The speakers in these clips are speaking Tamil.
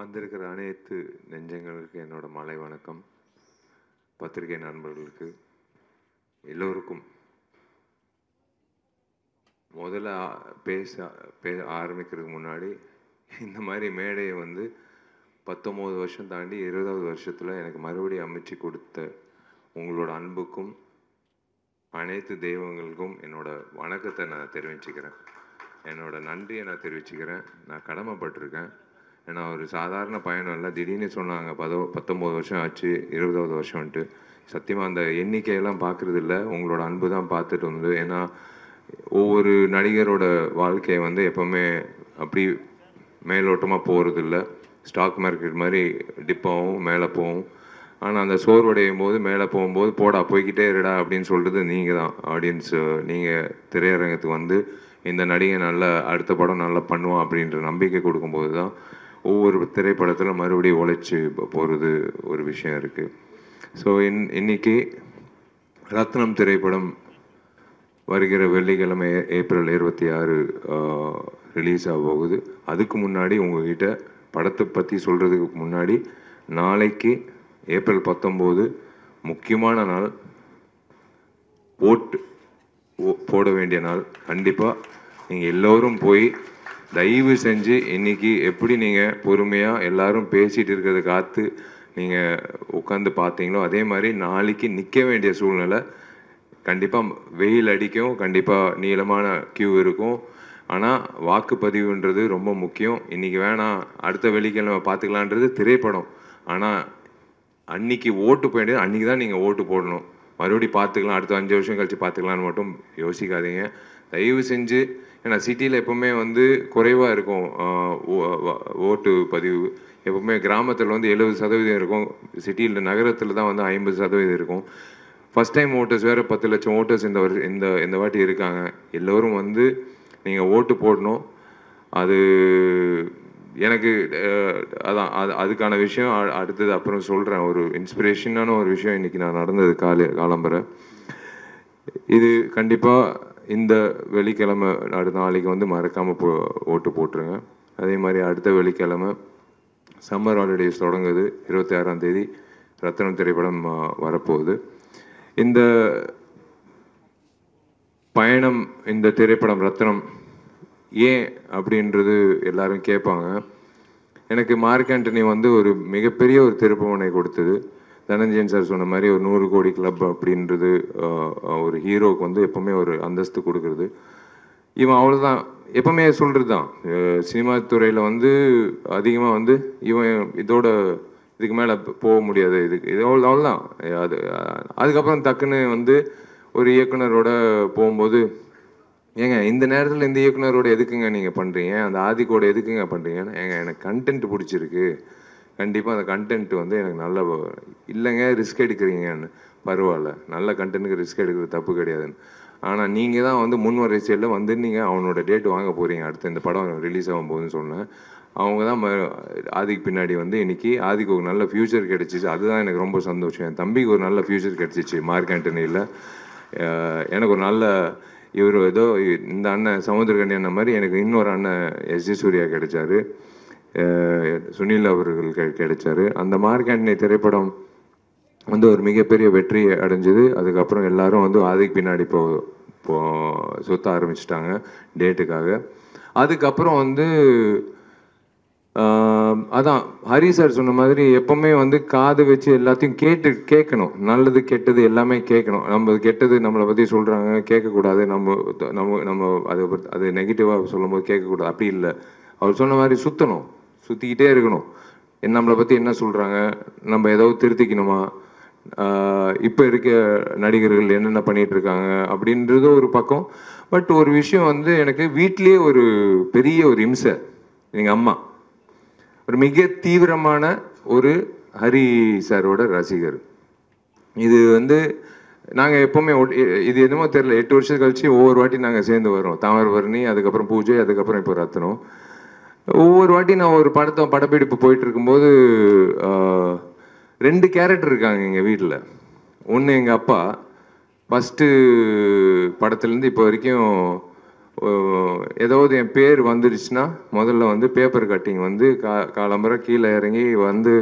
வந்திருக்கிற அனைத்து நெஞ்சங்களுக்கு என்னோட மாலை வணக்கம் பத்திரிகை நண்பர்களுக்கு எல்லோருக்கும் முதல்ல பேச பே ஆரம்பிக்கிறதுக்கு முன்னாடி இந்த மாதிரி மேடையை வந்து பத்தொம்போது வருஷம் தாண்டி இருபதாவது வருஷத்தில் எனக்கு மறுபடியும் அமைச்சு கொடுத்த உங்களோட அன்புக்கும் அனைத்து தெய்வங்களுக்கும் என்னோட வணக்கத்தை நான் தெரிவிச்சுக்கிறேன் என்னோட நன்றியை நான் தெரிவிச்சுக்கிறேன் நான் கடமைப்பட்டிருக்கேன் ஏன்னா ஒரு சாதாரண பயணம் இல்லை திடீர்னு சொன்னாங்க பதோ பத்தொம்போது வருஷம் ஆச்சு இருபதாவது வருஷம்ன்ட்டு சத்தியமாக அந்த எண்ணிக்கையெல்லாம் பார்க்குறது இல்லை உங்களோட அன்பு தான் பார்த்துட்டு வந்தது ஏன்னா ஒவ்வொரு நடிகரோட வாழ்க்கையை வந்து எப்போவுமே அப்படி மேலோட்டமாக போகிறதில்ல ஸ்டாக் மார்க்கெட் மாதிரி டிப்பாகவும் மேலே போகும் ஆனால் அந்த சோர்வடையும் போது மேலே போகும்போது போடா போய்கிட்டே இருடா அப்படின்னு சொல்கிறது நீங்கள் தான் ஆடியன்ஸு நீங்கள் திரையரங்கத்துக்கு வந்து இந்த நடிகை நல்லா அடுத்த படம் நல்லா பண்ணுவான் அப்படின்ற நம்பிக்கை கொடுக்கும்போது தான் ஒவ்வொரு திரைப்படத்தில் மறுபடியும் உழைச்சி போகிறது ஒரு விஷயம் இருக்குது ஸோ இன் இன்றைக்கி ரத்னம் திரைப்படம் வருகிற வெள்ளிக்கிழமை ஏப்ரல் இருபத்தி ஆறு ரிலீஸ் ஆக போகுது அதுக்கு முன்னாடி உங்ககிட்ட படத்தை பற்றி சொல்கிறதுக்கு முன்னாடி நாளைக்கு ஏப்ரல் பத்தொம்போது முக்கியமான நாள் ஓட்டு போட வேண்டிய நாள் கண்டிப்பாக நீங்கள் எல்லோரும் போய் தயவு செஞ்சு இன்றைக்கி எப்படி நீங்கள் பொறுமையாக எல்லோரும் பேசிகிட்டு இருக்கிறத காத்து நீங்கள் உட்காந்து பார்த்தீங்களோ அதே மாதிரி நாளைக்கு நிற்க வேண்டிய சூழ்நிலை கண்டிப்பாக வெயில் அடிக்கும் கண்டிப்பாக நீளமான கியூ இருக்கும் ஆனால் வாக்குப்பதிவுன்றது ரொம்ப முக்கியம் இன்றைக்கி வேணாம் அடுத்த வெள்ளிக்கிழமை பார்த்துக்கலான்றது திரைப்படம் ஆனால் அன்னைக்கு ஓட்டு போய் அன்றைக்கி தான் நீங்கள் ஓட்டு போடணும் மறுபடியும் பார்த்துக்கலாம் அடுத்த அஞ்சு வருஷம் கழித்து பார்த்துக்கலான்னு மட்டும் யோசிக்காதீங்க தயவு செஞ்சு ஏன்னா சிட்டியில் எப்போவுமே வந்து குறைவாக இருக்கும் ஓட்டு பதிவு எப்போவுமே கிராமத்தில் வந்து எழுபது சதவீதம் இருக்கும் சிட்டியில் நகரத்தில் தான் வந்து ஐம்பது சதவீதம் இருக்கும் ஃபஸ்ட் டைம் ஓட்டர்ஸ் வேறு பத்து லட்சம் ஓட்டர்ஸ் இந்த வருஷம் இந்த இந்த வாட்டி இருக்காங்க எல்லோரும் வந்து நீங்கள் ஓட்டு போடணும் அது எனக்கு அதான் அது அதுக்கான விஷயம் அடுத்தது அப்புறம் சொல்கிறேன் ஒரு இன்ஸ்பிரேஷனான ஒரு விஷயம் இன்றைக்கி நான் நடந்தது காலை காலம்பரை இது கண்டிப்பாக இந்த வெள்ளிக்கிழமை அடுத்த நாளைக்கு வந்து மறக்காமல் போ ஓட்டு போட்டுருங்க அதே மாதிரி அடுத்த வெள்ளிக்கிழமை சம்மர் ஹாலிடேஸ் தொடங்குது இருபத்தி ஆறாம் தேதி ரத்தனம் திரைப்படம் வரப்போகுது இந்த பயணம் இந்த திரைப்படம் ரத்னம் ஏன் அப்படின்றது எல்லாரும் கேட்பாங்க எனக்கு மார்க் ஆண்டனி வந்து ஒரு மிகப்பெரிய ஒரு திருப்பமுனை கொடுத்தது தனஞ்சயன் சார் சொன்ன மாதிரி ஒரு நூறு கோடி கிளப் அப்படின்றது ஒரு ஹீரோவுக்கு வந்து எப்போவுமே ஒரு அந்தஸ்து கொடுக்குறது இவன் அவ்வளோதான் எப்போவுமே சொல்கிறது தான் சினிமா துறையில் வந்து அதிகமாக வந்து இவன் இதோட இதுக்கு மேலே போக முடியாது இதுக்கு இது அவ்வளோ அவ்வளோதான் அது அதுக்கப்புறம் டக்குன்னு வந்து ஒரு இயக்குனரோட போகும்போது ஏங்க இந்த நேரத்தில் இந்த இயக்குனரோட எதுக்குங்க நீங்கள் பண்ணுறீங்க அந்த ஆதிக்கோட எதுக்குங்க பண்ணுறீங்கன்னு ஏங்க எனக்கு கண்டென்ட் பிடிச்சிருக்கு கண்டிப்பாக அந்த கண்டென்ட் வந்து எனக்கு நல்ல இல்லைங்க ரிஸ்க் எடுக்கிறீங்கன்னு பரவாயில்ல நல்ல கண்டென்ட்டுக்கு ரிஸ்க் எடுக்கிறது தப்பு கிடையாதுன்னு ஆனால் நீங்கள் தான் வந்து முன் வரிசையில் வந்து நீங்கள் அவனோட டேட் வாங்க போகிறீங்க அடுத்து இந்த படம் ரிலீஸ் ஆகும் போதுன்னு சொன்னேன் அவங்க தான் ஆதிக்கு பின்னாடி வந்து இன்றைக்கி ஆதிக்கு ஒரு நல்ல ஃப்யூச்சர் கிடச்சிச்சு அதுதான் எனக்கு ரொம்ப சந்தோஷம் என் தம்பிக்கு ஒரு நல்ல ஃப்யூச்சர் கிடச்சிச்சு மார்க் ஆண்டனியில் எனக்கு ஒரு நல்ல இவர் ஏதோ இந்த அண்ணன் சமுத்திரகண்ணி அண்ணன் மாதிரி எனக்கு இன்னொரு அண்ணன் எஸ் ஜி சூர்யா கிடைச்சாரு சுனில் அவர்கள் கிடைச்சார் அந்த மார்க்காண்டினி திரைப்படம் வந்து ஒரு மிகப்பெரிய வெற்றி அடைஞ்சது அதுக்கப்புறம் எல்லாரும் வந்து அதுக்கு பின்னாடி போ போ சுத்த ஆரம்பிச்சிட்டாங்க டேட்டுக்காக அதுக்கப்புறம் வந்து அதான் ஹரி சார் சொன்ன மாதிரி எப்பவுமே வந்து காது வச்சு எல்லாத்தையும் கேட்டு கேட்கணும் நல்லது கெட்டது எல்லாமே கேட்கணும் நம்ம கெட்டது நம்மளை பற்றி சொல்கிறாங்க கேட்கக்கூடாது நம்ம நம்ம நம்ம அதை அது நெகட்டிவாக சொல்லும்போது கேட்கக்கூடாது அப்படி இல்லை அவர் சொன்ன மாதிரி சுற்றணும் சுற்றிக்கிட்டே இருக்கணும் நம்மளை பற்றி என்ன சொல்கிறாங்க நம்ம ஏதாவது திருத்திக்கணுமா இப்போ இருக்க நடிகர்கள் என்னென்ன பண்ணிகிட்டு இருக்காங்க அப்படின்றது ஒரு பக்கம் பட் ஒரு விஷயம் வந்து எனக்கு வீட்லேயே ஒரு பெரிய ஒரு இம்சை எங்கள் அம்மா ஒரு மிக தீவிரமான ஒரு ஹரி சாரோட ரசிகர் இது வந்து நாங்கள் எப்போவுமே இது எதுவுமோ தெரில எட்டு வருஷம் கழித்து ஒவ்வொரு வாட்டி நாங்கள் சேர்ந்து வரோம் தாமரபரணி அதுக்கப்புறம் பூஜை அதுக்கப்புறம் இப்போ ரத்தனம் ஒவ்வொரு வாட்டி நான் ஒரு படத்தை படப்பிடிப்பு போயிட்டு இருக்கும்போது ரெண்டு கேரக்டர் இருக்காங்க எங்கள் வீட்டில் ஒன்று எங்கள் அப்பா ஃபஸ்ட்டு படத்துலேருந்து இப்போ வரைக்கும் ஏதாவது என் பேர் வந்துருச்சுன்னா முதல்ல வந்து பேப்பர் கட்டிங் வந்து கா காலம்புரை கீழே இறங்கி வந்து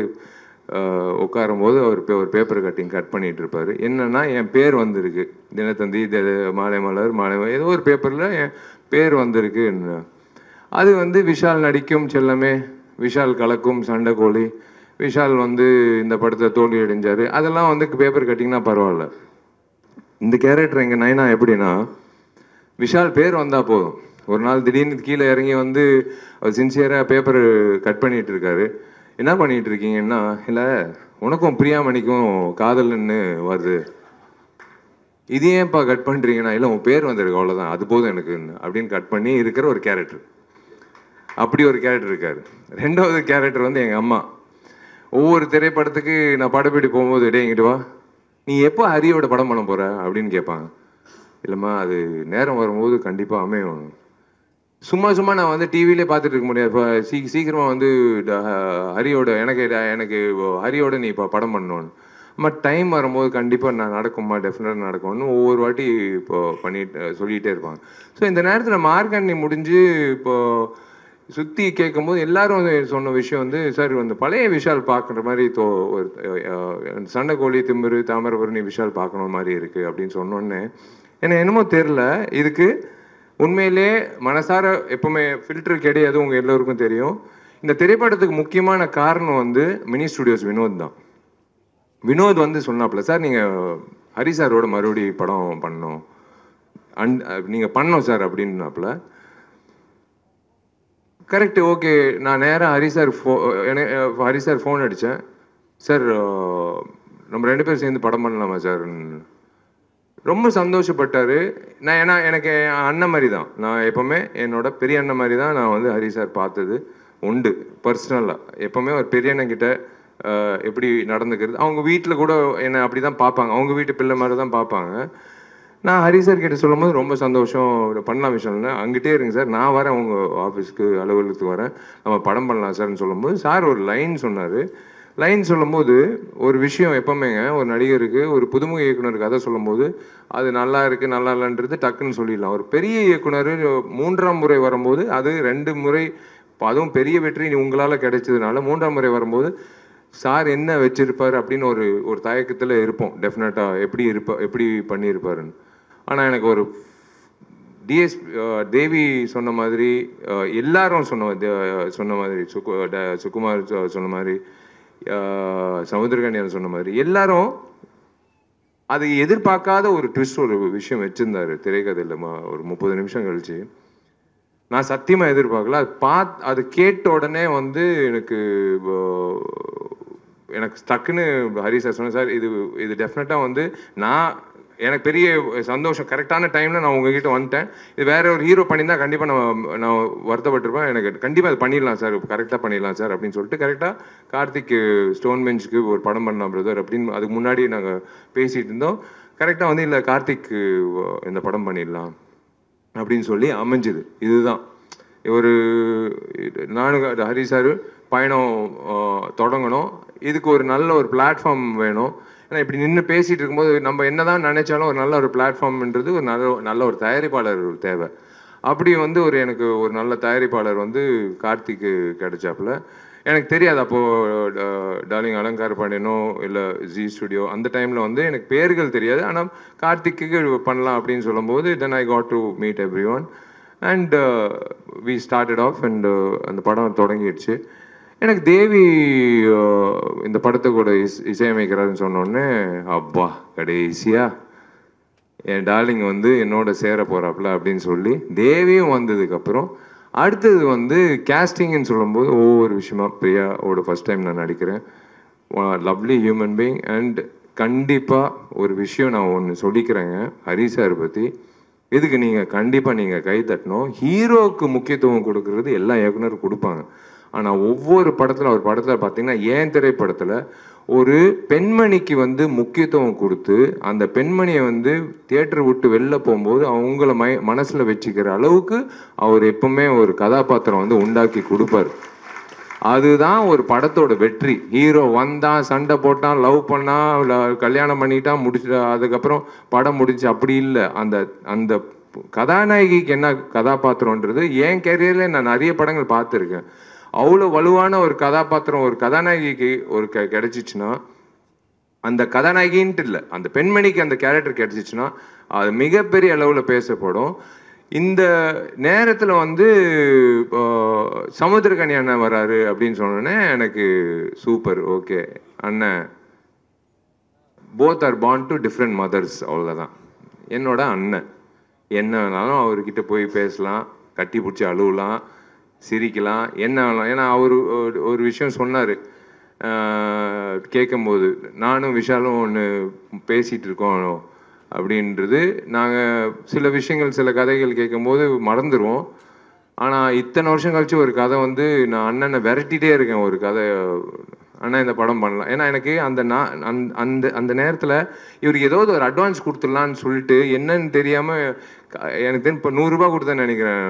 உட்காரும்போது அவர் ஒரு பேப்பர் கட்டிங் கட் பண்ணிகிட்டு இருப்பார் என்னென்னா என் பேர் வந்திருக்கு தினத்தந்தி மாலை மலர் மாலை ஏதோ ஒரு பேப்பரில் என் பேர் என்ன அது வந்து விஷால் நடிக்கும் செல்லமே விஷால் கலக்கும் சண்டை கோழி விஷால் வந்து இந்த படத்தை தோல்வி அடைஞ்சார் அதெல்லாம் வந்து பேப்பர் கட்டிங்கன்னா பரவாயில்ல இந்த கேரக்டர் எங்கள் நயனா எப்படின்னா விஷால் பேர் வந்தால் போதும் ஒரு நாள் திடீர்னு கீழே இறங்கி வந்து அவர் சின்சியராக பேப்பர் கட் பண்ணிகிட்டு இருக்காரு என்ன பண்ணிட்டு இருக்கீங்கன்னா இல்லை உனக்கும் பிரியாமணிக்கும் காதல்ன்னு வருது இது ஏன்ப்பா கட் பண்ணுறீங்கன்னா இல்லை உன் பேர் வந்திருக்கு அவ்வளோதான் அது போதும் எனக்கு அப்படின்னு கட் பண்ணி இருக்கிற ஒரு கேரக்டர் அப்படி ஒரு கேரக்டர் இருக்கார் ரெண்டாவது கேரக்டர் வந்து எங்கள் அம்மா ஒவ்வொரு திரைப்படத்துக்கு நான் படப்பிடி போகும்போது டே எங்கிட்ட வா நீ எப்போ ஹரியோட படம் பண்ண போகிற அப்படின்னு கேட்பாங்க இல்லைம்மா அது நேரம் வரும்போது கண்டிப்பாக அமையும் சும்மா சும்மா நான் வந்து டிவிலே பார்த்துட்டு இருக்க முடியாது இப்போ சீ சீக்கிரமாக வந்து ஹரியோட எனக்கு எனக்கு ஹரியோட நீ இப்போ படம் பண்ணணும்னு அம்மா டைம் வரும்போது கண்டிப்பாக நான் நடக்கும்மா டெஃபினட்டாக நடக்கும்னு ஒவ்வொரு வாட்டி இப்போ பண்ணிட்டு சொல்லிகிட்டே இருப்பாங்க ஸோ இந்த நேரத்தில் மார்க்கண்ணி முடிஞ்சு இப்போது சுற்றி கேட்கும்போது எல்லாரும் சொன்ன விஷயம் வந்து சார் வந்து பழைய விஷால் பார்க்குற மாதிரி தோ ஒரு சண்டைக்கோழி திமிரு தாமிரபரணி விஷால் பார்க்கணும் மாதிரி இருக்குது அப்படின்னு சொன்னோன்னே எனக்கு என்னமோ தெரில இதுக்கு உண்மையிலே மனசார எப்போவுமே ஃபில்டர் கிடையாது உங்கள் எல்லோருக்கும் தெரியும் இந்த திரைப்படத்துக்கு முக்கியமான காரணம் வந்து மினி ஸ்டுடியோஸ் வினோத் தான் வினோத் வந்து சொன்னாப்புல சார் நீங்கள் ஹரி சாரோட மறுபடி படம் பண்ணோம் அண்ட் நீங்கள் பண்ணோம் சார் அப்படின்னாப்புல கரெக்ட் ஓகே நான் நேராக ஹரி சார் ஃபோ எனக்கு ஹரி சார் ஃபோன் அடித்தேன் சார் நம்ம ரெண்டு பேரும் சேர்ந்து படம் பண்ணலாமா சார் ரொம்ப சந்தோஷப்பட்டார் நான் ஏன்னா எனக்கு அண்ணன் மாதிரி தான் நான் எப்போவுமே என்னோட பெரிய அண்ணன் மாதிரி தான் நான் வந்து ஹரி சார் பார்த்தது உண்டு பர்சனலாக எப்போவுமே ஒரு பெரிய அண்ணங்கிட்ட எப்படி நடந்துக்கிறது அவங்க வீட்டில் கூட என்னை அப்படி தான் பார்ப்பாங்க அவங்க வீட்டு பிள்ளை மாதிரி தான் பார்ப்பாங்க நான் ஹரி சார் கிட்ட சொல்லும் போது ரொம்ப சந்தோஷம் பண்ணலாம் விஷயம்ல அங்கிட்டே இருங்க சார் நான் வரேன் உங்கள் ஆஃபீஸ்க்கு அலுவலகத்துக்கு வரேன் நம்ம படம் பண்ணலாம் சார்னு சொல்லும்போது சார் ஒரு லைன் சொன்னார் லைன் சொல்லும்போது ஒரு விஷயம் எப்போவுமேங்க ஒரு நடிகருக்கு ஒரு புதுமுக இயக்குனர் கதை சொல்லும்போது அது நல்லா இருக்குது நல்லா இல்லைன்றது டக்குன்னு சொல்லிடலாம் ஒரு பெரிய இயக்குனர் மூன்றாம் முறை வரும்போது அது ரெண்டு முறை அதுவும் பெரிய வெற்றி உங்களால் கிடைச்சதுனால மூன்றாம் முறை வரும்போது சார் என்ன வச்சுருப்பார் அப்படின்னு ஒரு ஒரு தயக்கத்தில் இருப்போம் டெஃபினட்டாக எப்படி இருப்பா எப்படி பண்ணியிருப்பாருன்னு ஆனால் எனக்கு ஒரு டிஎஸ் தேவி சொன்ன மாதிரி எல்லாரும் சொன்ன சொன்ன மாதிரி சுக்கு சுகுமார் சொன்ன மாதிரி சமுத்திரகன்யான் சொன்ன மாதிரி எல்லாரும் அதை எதிர்பார்க்காத ஒரு ட்விஸ்ட் ஒரு விஷயம் வச்சுருந்தாரு திரைக்கதையில் ஒரு முப்பது நிமிஷம் கழிச்சு நான் சத்தியமாக எதிர்பார்க்கல அது பார்த்து அது கேட்ட உடனே வந்து எனக்கு எனக்கு டக்குன்னு ஹரி சார் சொன்னேன் சார் இது இது டெஃபினட்டாக வந்து நான் எனக்கு பெரிய சந்தோஷம் கரெக்டான டைமில் நான் உங்ககிட்ட வந்துட்டேன் இது வேறு ஒரு ஹீரோ பண்ணியிருந்தால் கண்டிப்பாக நான் நான் வருத்தப்பட்டிருப்பேன் எனக்கு கண்டிப்பாக அது பண்ணிடலாம் சார் கரெக்டாக பண்ணிடலாம் சார் அப்படின்னு சொல்லிட்டு கரெக்டாக கார்த்திக் ஸ்டோன் பெஞ்சுக்கு ஒரு படம் பண்ணலாம் பிரதர் அப்படின்னு அதுக்கு முன்னாடி நாங்கள் பேசிகிட்டு இருந்தோம் கரெக்டாக வந்து இல்லை கார்த்திக் இந்த படம் பண்ணிடலாம் அப்படின்னு சொல்லி அமைஞ்சுது இதுதான் ஒரு நானும் ஹரி சார் பயணம் தொடங்கணும் இதுக்கு ஒரு நல்ல ஒரு பிளாட்ஃபார்ம் வேணும் ஆனால் இப்படி நின்று பேசிகிட்டு இருக்கும்போது நம்ம என்ன தான் நினைச்சாலும் ஒரு நல்ல ஒரு பிளாட்ஃபார்ம்ன்றது ஒரு நல்ல நல்ல ஒரு தயாரிப்பாளர் ஒரு தேவை அப்படி வந்து ஒரு எனக்கு ஒரு நல்ல தயாரிப்பாளர் வந்து கார்த்திக்கு கிடைச்சாப்புல எனக்கு தெரியாது அப்போது டார்லிங் அலங்கார் பாண்டியனோ இல்லை ஜி ஸ்டுடியோ அந்த டைமில் வந்து எனக்கு பேர்கள் தெரியாது ஆனால் கார்த்திக்கு பண்ணலாம் அப்படின்னு சொல்லும்போது then I got to meet everyone and we started off and அந்த படம் தொடங்கிடுச்சு எனக்கு தேவி இந்த படத்தை கூட இஸ் இசையமைக்கிறாருன்னு சொன்னோடனே அப்பா கடைசியா என் டார்லிங் வந்து என்னோட சேர போகிறாப்புல அப்படின்னு சொல்லி தேவியும் வந்ததுக்கப்புறம் அடுத்தது வந்து கேஸ்டிங்னு சொல்லும்போது ஒவ்வொரு விஷயமா பிரியாவோட ஃபஸ்ட் டைம் நான் நடிக்கிறேன் லவ்லி ஹியூமன் பீயிங் அண்ட் கண்டிப்பாக ஒரு விஷயம் நான் ஒன்று சொல்லிக்கிறேங்க ஹரி சார் பற்றி இதுக்கு நீங்கள் கண்டிப்பாக நீங்கள் கை தட்டணும் ஹீரோவுக்கு முக்கியத்துவம் கொடுக்கறது எல்லா இயக்குனரும் கொடுப்பாங்க ஆனால் ஒவ்வொரு படத்தில் ஒரு படத்தில் பார்த்தீங்கன்னா ஏன் திரைப்படத்தில் ஒரு பெண்மணிக்கு வந்து முக்கியத்துவம் கொடுத்து அந்த பெண்மணியை வந்து தியேட்டர் விட்டு வெளில போகும்போது அவங்கள ம மனசில் வச்சுக்கிற அளவுக்கு அவர் எப்பவுமே ஒரு கதாபாத்திரம் வந்து உண்டாக்கி கொடுப்பார் அதுதான் ஒரு படத்தோட வெற்றி ஹீரோ வந்தான் சண்டை போட்டான் லவ் பண்ணான் கல்யாணம் பண்ணிட்டான் முடிச்சு அதுக்கப்புறம் படம் முடிச்சு அப்படி இல்லை அந்த அந்த கதாநாயகிக்கு என்ன கதாபாத்திரம்ன்றது என் கேரியரில் நான் நிறைய படங்கள் பார்த்துருக்கேன் அவ்வளோ வலுவான ஒரு கதாபாத்திரம் ஒரு கதாநாயகிக்கு ஒரு க கிடைச்சிச்சுன்னா அந்த கதாநாயகின்ட்டு இல்லை அந்த பெண்மணிக்கு அந்த கேரக்டர் கிடைச்சிச்சுன்னா அது மிகப்பெரிய அளவில் பேசப்படும் இந்த நேரத்தில் வந்து சமுத்திரகனி அண்ணன் வராரு அப்படின்னு சொன்னோன்னே எனக்கு சூப்பர் ஓகே அண்ணன் போத் ஆர் பாண்ட் டு டிஃப்ரெண்ட் மதர்ஸ் அவ்வளோதான் என்னோட அண்ணன் என்ன வேணாலும் அவர்கிட்ட போய் பேசலாம் கட்டி பிடிச்சி அழுவலாம் சிரிக்கலாம் என்ன ஆகலாம் ஏன்னா அவர் ஒரு விஷயம் சொன்னார் கேட்கும்போது நானும் விஷாலும் ஒன்று பேசிகிட்டு இருக்கோம் அப்படின்றது நாங்கள் சில விஷயங்கள் சில கதைகள் கேட்கும்போது மறந்துடுவோம் ஆனால் இத்தனை வருஷம் கழிச்சு ஒரு கதை வந்து நான் அண்ணனை விரட்டிகிட்டே இருக்கேன் ஒரு கதை அண்ணா இந்த படம் பண்ணலாம் ஏன்னா எனக்கு அந்த நான் அந்த அந்த நேரத்தில் இவருக்கு ஏதாவது ஒரு அட்வான்ஸ் கொடுத்துடலான்னு சொல்லிட்டு என்னன்னு தெரியாமல் எனக்கு தெரியும் இப்போ நூறுரூபா கொடுத்தேன்னு நினைக்கிறேன்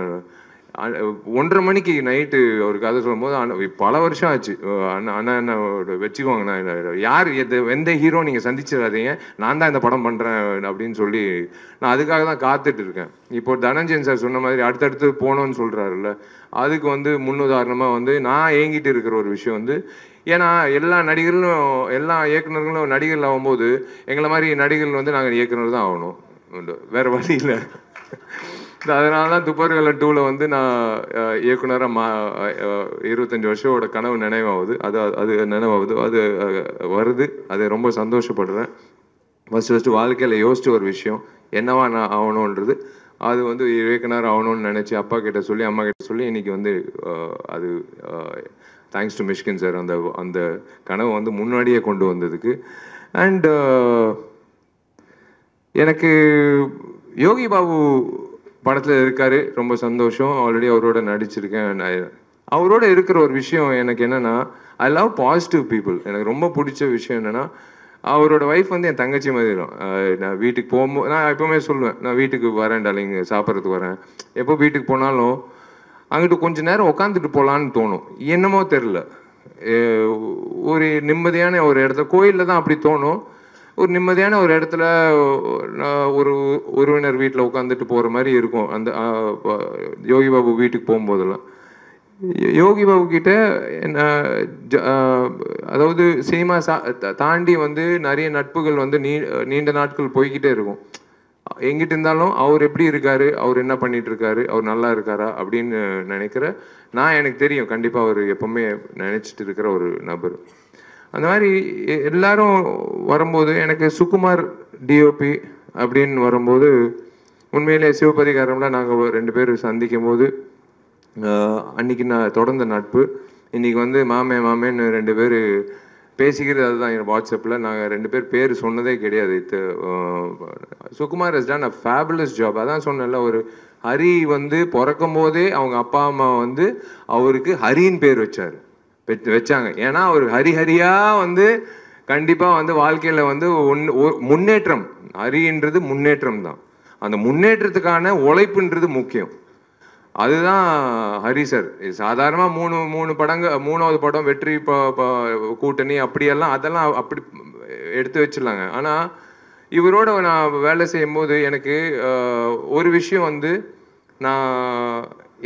ஒன்றரை மணிக்கு நைட்டு அவர் கதை சொல்லும்போது பல வருஷம் ஆச்சு அண்ணா என்ன நான் யார் எது எந்த ஹீரோ நீங்கள் சந்திச்சிடாதீங்க நான் தான் இந்த படம் பண்ணுறேன் அப்படின்னு சொல்லி நான் அதுக்காக தான் காத்துட்டு இருக்கேன் இப்போ தனஞ்சன் சார் சொன்ன மாதிரி அடுத்தடுத்து போகணும்னு சொல்கிறாருல்ல அதுக்கு வந்து முன்னுதாரணமாக வந்து நான் ஏங்கிட்டு இருக்கிற ஒரு விஷயம் வந்து ஏன்னா எல்லா நடிகர்களும் எல்லா இயக்குநர்களும் நடிகர்கள் ஆகும்போது எங்களை மாதிரி நடிகர்கள் வந்து நாங்கள் இயக்குனர் தான் ஆகணும் வேறு வழி இல்லை அதனால தான் வேலை டூவில் வந்து நான் இயக்குனராக மா இருபத்தஞ்சி வருஷமோட கனவு நினைவாகுது அது அது நினைவாகுது அது வருது அதை ரொம்ப சந்தோஷப்படுறேன் ஃபஸ்ட்டு ஃபஸ்ட்டு வாழ்க்கையில் யோசித்த ஒரு விஷயம் என்னவா நான் ஆகணுன்றது அது வந்து இயக்குனர் ஆகணும்னு நினச்சி அப்பா கிட்டே சொல்லி அம்மா கிட்ட சொல்லி இன்றைக்கி வந்து அது தேங்க்ஸ் டு மிஷ்கின் சார் அந்த அந்த கனவை வந்து முன்னாடியே கொண்டு வந்ததுக்கு அண்டு எனக்கு யோகி பாபு படத்தில் இருக்கார் ரொம்ப சந்தோஷம் ஆல்ரெடி அவரோட நடிச்சிருக்கேன் அவரோட இருக்கிற ஒரு விஷயம் எனக்கு என்னென்னா ஐ லவ் பாசிட்டிவ் பீப்புள் எனக்கு ரொம்ப பிடிச்ச விஷயம் என்னென்னா அவரோட ஒய்ஃப் வந்து என் தங்கச்சி மாதிரி நான் வீட்டுக்கு போகும்போது நான் எப்போவுமே சொல்லுவேன் நான் வீட்டுக்கு வரேன் டாலிங்க சாப்பிட்றதுக்கு வரேன் எப்போ வீட்டுக்கு போனாலும் அங்கிட்டு கொஞ்சம் நேரம் உட்காந்துட்டு போகலான்னு தோணும் என்னமோ தெரில ஒரு நிம்மதியான ஒரு இடத்த கோயிலில் தான் அப்படி தோணும் ஒரு நிம்மதியான ஒரு இடத்துல ஒரு உறவினர் வீட்டில் உட்காந்துட்டு போகிற மாதிரி இருக்கும் அந்த யோகி பாபு வீட்டுக்கு போகும்போதெல்லாம் யோகி பாபு கிட்ட அதாவது சினிமா தாண்டி வந்து நிறைய நட்புகள் வந்து நீ நீண்ட நாட்கள் போய்கிட்டே இருக்கும் எங்கிட்ட இருந்தாலும் அவர் எப்படி இருக்காரு அவர் என்ன பண்ணிட்டு இருக்காரு அவர் நல்லா இருக்காரா அப்படின்னு நினைக்கிற நான் எனக்கு தெரியும் கண்டிப்பாக அவர் எப்பவுமே நினைச்சிட்டு இருக்கிற ஒரு நபர் அந்த மாதிரி எல்லாரும் வரும்போது எனக்கு சுகுமார் டிஓபி அப்படின்னு வரும்போது உண்மையிலே சிவபதிகாரம்லாம் நாங்கள் ரெண்டு பேர் சந்திக்கும் போது அன்னைக்கு நான் தொடர்ந்த நட்பு இன்னைக்கு வந்து மாமே மாமேன்னு ரெண்டு பேர் பேசிக்கிறது அதுதான் என் வாட்ஸ்அப்பில் நாங்கள் ரெண்டு பேர் பேர் சொன்னதே கிடையாது இது Sukumar is done a fabulous job அதான் சொன்னல ஒரு ஹரி வந்து பிறக்கும் போதே அவங்க அப்பா அம்மா வந்து அவருக்கு ஹரின்னு பேர் வச்சார் வச்சாங்க ஏன்னா அவர் ஹரிஹரியா வந்து கண்டிப்பாக வந்து வாழ்க்கையில் வந்து ஒன்று முன்னேற்றம் ஹரின்றது முன்னேற்றம் தான் அந்த முன்னேற்றத்துக்கான உழைப்புன்றது முக்கியம் அதுதான் ஹரி சார் சாதாரணமாக மூணு மூணு படங்க மூணாவது படம் வெற்றி கூட்டணி அப்படியெல்லாம் அதெல்லாம் அப்படி எடுத்து வச்சிடலாங்க ஆனால் இவரோட நான் வேலை செய்யும்போது எனக்கு ஒரு விஷயம் வந்து நான்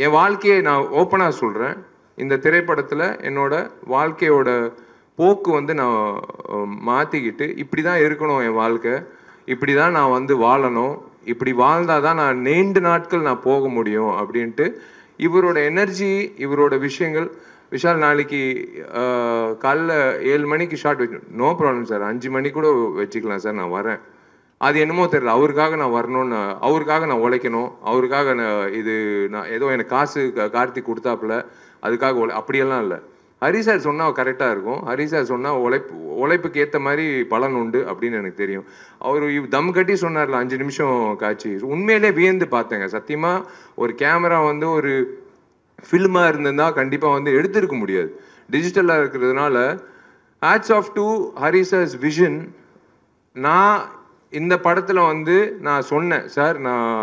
என் வாழ்க்கையை நான் ஓப்பனாக சொல்கிறேன் இந்த திரைப்படத்தில் என்னோட வாழ்க்கையோட போக்கு வந்து நான் மாற்றிக்கிட்டு இப்படி தான் இருக்கணும் என் வாழ்க்கை இப்படி தான் நான் வந்து வாழணும் இப்படி வாழ்ந்தால் தான் நான் நீண்ட நாட்கள் நான் போக முடியும் அப்படின்ட்டு இவரோட எனர்ஜி இவரோட விஷயங்கள் விஷால் நாளைக்கு காலைல ஏழு மணிக்கு ஷார்ட் வச்சு நோ ப்ராப்ளம் சார் அஞ்சு மணி கூட வச்சுக்கலாம் சார் நான் வரேன் அது என்னமோ தெரியல அவருக்காக நான் வரணும்னு அவருக்காக நான் உழைக்கணும் அவருக்காக நான் இது நான் ஏதோ எனக்கு காசு கார்த்தி கொடுத்தாப்புல அதுக்காக உழை அப்படியெல்லாம் இல்லை ஹரி சார் சொன்னால் கரெக்டாக இருக்கும் ஹரி சார் சொன்னால் உழைப்பு உழைப்புக்கு ஏற்ற மாதிரி பலன் உண்டு அப்படின்னு எனக்கு தெரியும் அவர் தம் கட்டி சொன்னார்ல அஞ்சு நிமிஷம் காட்சி உண்மையிலே வியந்து பார்த்தேங்க சத்தியமாக ஒரு கேமரா வந்து ஒரு ஃபில்மாக இருந்திருந்தால் கண்டிப்பாக வந்து எடுத்திருக்க முடியாது டிஜிட்டலாக இருக்கிறதுனால hats off to Hari sir's vision நான் இந்த படத்தில் வந்து நான் சொன்னேன் சார் நான்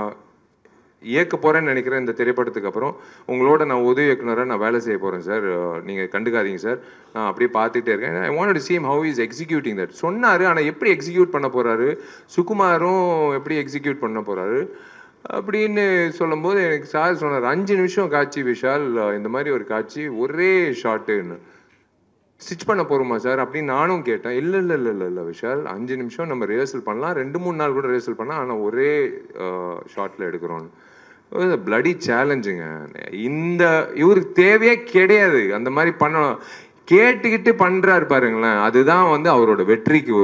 இயக்க போகிறேன்னு நினைக்கிறேன் இந்த திரைப்படத்துக்கு அப்புறம் உங்களோட நான் உதவி இயக்குனராக நான் வேலை செய்ய போகிறேன் சார் நீங்கள் கண்டுக்காதீங்க சார் நான் அப்படியே பார்த்துட்டே இருக்கேன் I want to seem how is executing that சொன்னார் ஆனால் எப்படி எக்ஸிக்யூட் பண்ண போகிறாரு சுகுமாரும் எப்படி எக்ஸிக்யூட் பண்ண போகிறாரு அப்படின்னு சொல்லும்போது எனக்கு சார் சொன்னார் அஞ்சு நிமிஷம் காட்சி விஷால் இந்த மாதிரி ஒரு காட்சி ஒரே ஷாட்டுன்னு ஸ்டிச் பண்ண போகிறோமா சார் அப்படின்னு நானும் கேட்டேன் இல்லை இல்லை இல்லை இல்லை இல்லை விஷால் அஞ்சு நிமிஷம் நம்ம ரிஹர்சல் பண்ணலாம் ரெண்டு மூணு நாள் கூட ரிஹர்சல் பண்ணலாம் ஆனால் ஒரே ஷார்ட்டில் எடுக்கிறோன்னு பிளடி சேலஞ்சுங்க இந்த இவருக்கு தேவையே கிடையாது அந்த மாதிரி பண்ணணும் கேட்டுக்கிட்டு பண்ணுறாரு பாருங்களேன் அதுதான் வந்து அவரோட வெற்றிக்கு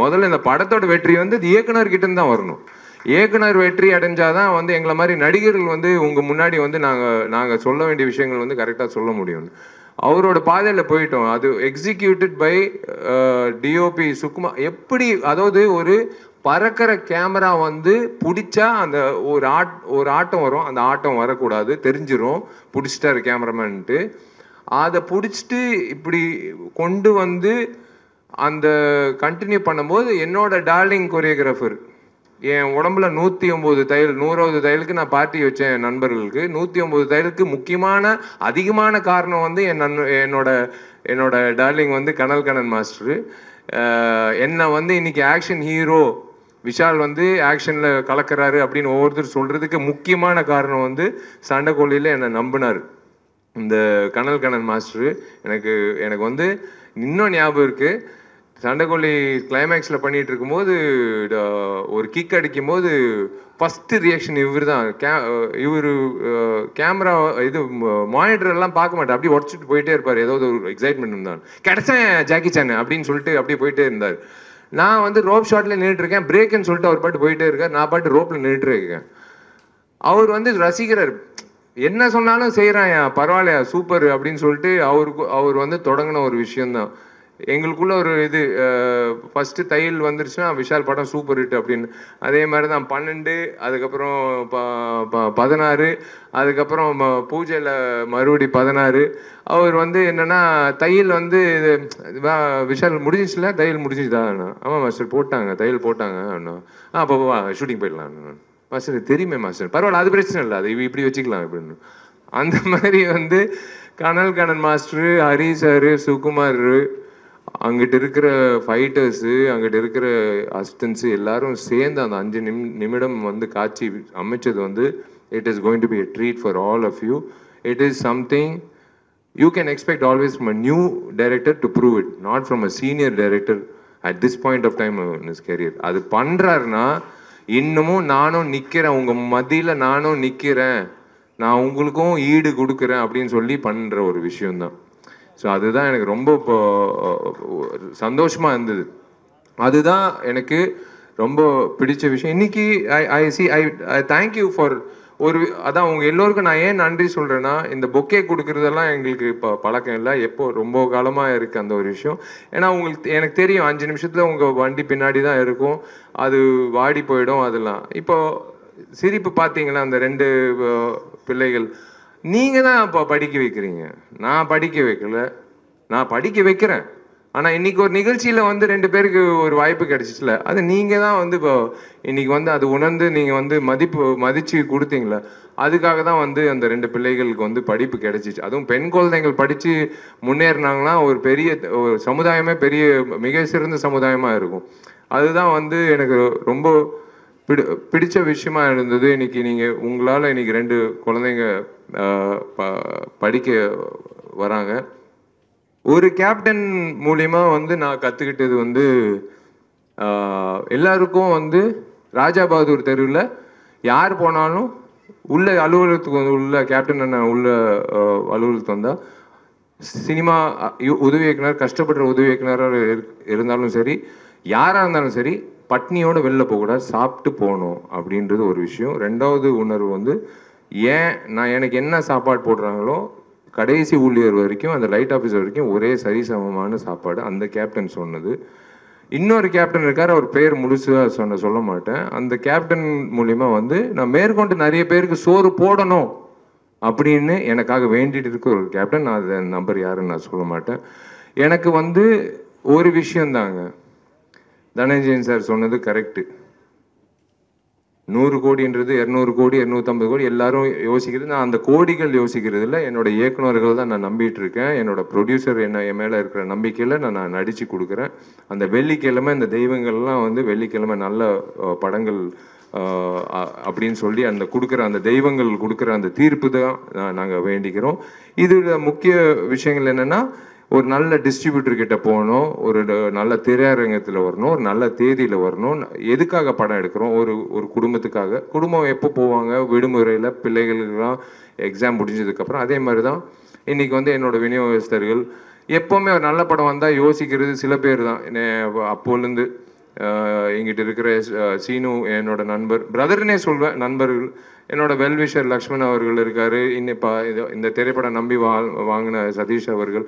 முதல்ல இந்த படத்தோட வெற்றி வந்து இயக்குனர்கிட்டேருந்து தான் வரணும் இயக்குனர் வெற்றி அடைஞ்சாதான் வந்து எங்களை மாதிரி நடிகர்கள் வந்து உங்கள் முன்னாடி வந்து நாங்கள் நாங்கள் சொல்ல வேண்டிய விஷயங்கள் வந்து கரெக்டாக சொல்ல முடியும் அவரோட பாதையில் போயிட்டோம் அது எக்ஸிக்யூட்டட் பை டிஓபி சுக்குமா எப்படி அதாவது ஒரு பறக்கிற கேமரா வந்து பிடிச்சா அந்த ஒரு ஆட் ஒரு ஆட்டம் வரும் அந்த ஆட்டம் வரக்கூடாது தெரிஞ்சிடும் பிடிச்சிட்டாரு கேமராமேன்ட்டு அதை பிடிச்சிட்டு இப்படி கொண்டு வந்து அந்த கண்டினியூ பண்ணும்போது என்னோட டார்லிங் கொரியோகிராஃபர் என் உடம்புல நூற்றி ஒம்பது தையல் நூறாவது தையலுக்கு நான் பார்ட்டி வச்சேன் என் நண்பர்களுக்கு நூற்றி ஒம்பது தையலுக்கு முக்கியமான அதிகமான காரணம் வந்து என் நண் என்னோட என்னோட டார்லிங் வந்து கனல் கணன் மாஸ்டரு என்னை வந்து இன்றைக்கி ஆக்ஷன் ஹீரோ விஷால் வந்து ஆக்ஷனில் கலக்கிறாரு அப்படின்னு ஒவ்வொருத்தர் சொல்கிறதுக்கு முக்கியமான காரணம் வந்து சண்டைக்கோழியில் என்னை நம்பினார் இந்த கனல் கண்ணன் மாஸ்டர் எனக்கு எனக்கு வந்து இன்னும் ஞாபகம் இருக்குது சண்டைக்கோழி கிளைமேக்ஸில் பண்ணிகிட்டு இருக்கும்போது ஒரு கிக் அடிக்கும் போது ஃபஸ்ட்டு ரியாக்ஷன் இவர் தான் கே இவர் கேமரா இது மானிட்டரெல்லாம் பார்க்க மாட்டார் அப்படியே உடச்சிட்டு போயிட்டே இருப்பார் ஏதாவது ஒரு எக்ஸைட்மெண்ட் இருந்தார் கிடச்சேன் ஜாக்கி சேன் அப்படின்னு சொல்லிட்டு அப்படியே போயிட்டே இருந்தார் நான் வந்து ரோப் ஷாட்டில் நின்றுட்டுருக்கேன் பிரேக்குன்னு சொல்லிட்டு அவர் பாட்டு போயிட்டே இருக்கார் நான் பாட்டு ரோப்பில் நின்றுட்டுருக்கேன் அவர் வந்து ரசிகரர் என்ன சொன்னாலும் செய்கிறாயா பரவாயில்லையா சூப்பர் அப்படின்னு சொல்லிட்டு அவருக்கு அவர் வந்து தொடங்கின ஒரு விஷயந்தான் எங்களுக்குள்ள ஒரு இது ஃபஸ்ட்டு தையல் வந்துருச்சுன்னா விஷால் படம் சூப்பர் ஹிட் அப்படின்னு அதே மாதிரி தான் பன்னெண்டு அதுக்கப்புறம் பதினாறு அதுக்கப்புறம் பூஜையில் மறுபடி பதினாறு அவர் வந்து என்னென்னா தையல் வந்து இது விஷால் முடிஞ்சிச்சுல தையல் முடிஞ்சிச்சுதா ஆமாம் மாஸ்டர் போட்டாங்க தையல் போட்டாங்க அண்ணா ஆ அப்போ வா ஷூட்டிங் போயிடலாம் மாஸ்டர் தெரியுமே மாஸ்டர் பரவாயில்ல அது பிரச்சனை இல்லை அது இப்படி வச்சுக்கலாம் அப்படின்னு அந்த மாதிரி வந்து கனல் கணன் மாஸ்டரு ஹரி சார் சுகுமார் அங்கிட்ட இருக்கிற ஃபைட்டர்ஸு அங்கிட்ட இருக்கிற அசிஸ்டன்ஸு எல்லாரும் சேர்ந்து அந்த அஞ்சு நிம் நிமிடம் வந்து காட்சி அமைச்சது வந்து it is going to be a treat for all of you it is something you can expect always from a new director to prove it not from a senior director at this point of time his career அது பண்ணுறாருன்னா இன்னமும் நானும் நிற்கிறேன் உங்கள் மதியில் நானும் நிற்கிறேன் நான் உங்களுக்கும் ஈடு கொடுக்குறேன் அப்படின்னு சொல்லி பண்ணுற ஒரு விஷயம்தான் ஸோ அதுதான் எனக்கு ரொம்ப இப்போ சந்தோஷமாக இருந்தது அதுதான் எனக்கு ரொம்ப பிடிச்ச விஷயம் இன்னைக்கு I I see I I thank you for ஒரு அதான் உங்கள் எல்லோருக்கும் நான் ஏன் நன்றி சொல்கிறேன்னா இந்த பொக்கே கொடுக்குறதெல்லாம் எங்களுக்கு இப்போ பழக்கம் இல்லை எப்போ ரொம்ப காலமாக இருக்குது அந்த ஒரு விஷயம் ஏன்னா உங்களுக்கு எனக்கு தெரியும் அஞ்சு நிமிஷத்தில் உங்கள் வண்டி பின்னாடி தான் இருக்கும் அது வாடி போயிடும் அதெல்லாம் இப்போ சிரிப்பு பார்த்தீங்களா அந்த ரெண்டு பிள்ளைகள் நீங்கள் தான் இப்போ படிக்க வைக்கிறீங்க நான் படிக்க வைக்கல நான் படிக்க வைக்கிறேன் ஆனால் இன்னைக்கு ஒரு நிகழ்ச்சியில் வந்து ரெண்டு பேருக்கு ஒரு வாய்ப்பு கிடைச்சிச்சுல அது நீங்கள் தான் வந்து இப்போ இன்றைக்கி வந்து அது உணர்ந்து நீங்கள் வந்து மதிப்பு மதித்து கொடுத்தீங்கள அதுக்காக தான் வந்து அந்த ரெண்டு பிள்ளைகளுக்கு வந்து படிப்பு கிடைச்சிச்சு அதுவும் பெண் குழந்தைகள் படித்து முன்னேறினாங்கன்னா ஒரு பெரிய ஒரு சமுதாயமே பெரிய மிக சிறந்த சமுதாயமாக இருக்கும் அதுதான் வந்து எனக்கு ரொம்ப பிடி பிடிச்ச விஷயமா இருந்தது இன்னைக்கு நீங்கள் உங்களால் இன்றைக்கி ரெண்டு குழந்தைங்க ப படிக்க வராங்க ஒரு கேப்டன் மூலியமாக வந்து நான் கற்றுக்கிட்டது வந்து எல்லாருக்கும் வந்து ராஜா பகதூர் தெருவில் யார் போனாலும் உள்ள அலுவலகத்துக்கு வந்து உள்ள கேப்டன் அண்ணன் உள்ள அலுவலகத்துக்கு வந்தால் சினிமா உதவி இயக்குனர் கஷ்டப்படுற உதவி இயக்குனராக இருந்தாலும் சரி யாராக இருந்தாலும் சரி பட்னியோடு வெளில போகக்கூடாது சாப்பிட்டு போகணும் அப்படின்றது ஒரு விஷயம் ரெண்டாவது உணர்வு வந்து ஏன் நான் எனக்கு என்ன சாப்பாடு போடுறாங்களோ கடைசி ஊழியர் வரைக்கும் அந்த லைட் ஆஃபீஸர் வரைக்கும் ஒரே சரிசமமான சாப்பாடு அந்த கேப்டன் சொன்னது இன்னொரு கேப்டன் இருக்கார் அவர் பேர் முழுசாக சொன்ன சொல்ல மாட்டேன் அந்த கேப்டன் மூலிமா வந்து நான் மேற்கொண்டு நிறைய பேருக்கு சோறு போடணும் அப்படின்னு எனக்காக வேண்டிட்டு இருக்க ஒரு கேப்டன் நான் அதை நம்பர் யாருன்னு நான் சொல்ல மாட்டேன் எனக்கு வந்து ஒரு விஷயந்தாங்க தனஞ்சயன் சார் சொன்னது கரெக்டு நூறு கோடின்றது இரநூறு கோடி இரநூத்தம்பது கோடி எல்லாரும் யோசிக்கிறது நான் அந்த கோடிகள் யோசிக்கிறது இல்லை என்னோட இயக்குநர்கள் தான் நான் நம்பிட்டு இருக்கேன் என்னோட ப்ரொடியூசர் என்ன என் மேலே இருக்கிற நம்பிக்கையில் நான் நான் நடித்து கொடுக்குறேன் அந்த வெள்ளிக்கிழமை இந்த தெய்வங்கள்லாம் வந்து வெள்ளிக்கிழமை நல்ல படங்கள் அப்படின்னு சொல்லி அந்த கொடுக்குற அந்த தெய்வங்கள் கொடுக்குற அந்த தீர்ப்பு தான் நாங்கள் வேண்டிக்கிறோம் இதில் முக்கிய விஷயங்கள் என்னென்னா ஒரு நல்ல டிஸ்ட்ரிபியூட்டர் கிட்ட போகணும் ஒரு நல்ல திரையரங்கத்தில் வரணும் ஒரு நல்ல தேதியில் வரணும் எதுக்காக படம் எடுக்கிறோம் ஒரு ஒரு குடும்பத்துக்காக குடும்பம் எப்போ போவாங்க விடுமுறையில் பிள்ளைகளுக்கெல்லாம் எக்ஸாம் முடிஞ்சதுக்கப்புறம் அதே மாதிரி தான் இன்றைக்கி வந்து என்னோடய விநியோகஸ்தர்கள் எப்போவுமே ஒரு நல்ல படம் வந்தால் யோசிக்கிறது சில பேர் தான் அப்போலேருந்து எங்கிட்ட இருக்கிற சீனு என்னோட நண்பர் பிரதர்னே சொல்வேன் நண்பர்கள் என்னோட வெல்விஷர் லக்ஷ்மண் அவர்கள் இருக்கார் இன்னிப்பா இது இந்த திரைப்படம் நம்பி வா வாங்கின சதீஷ் அவர்கள்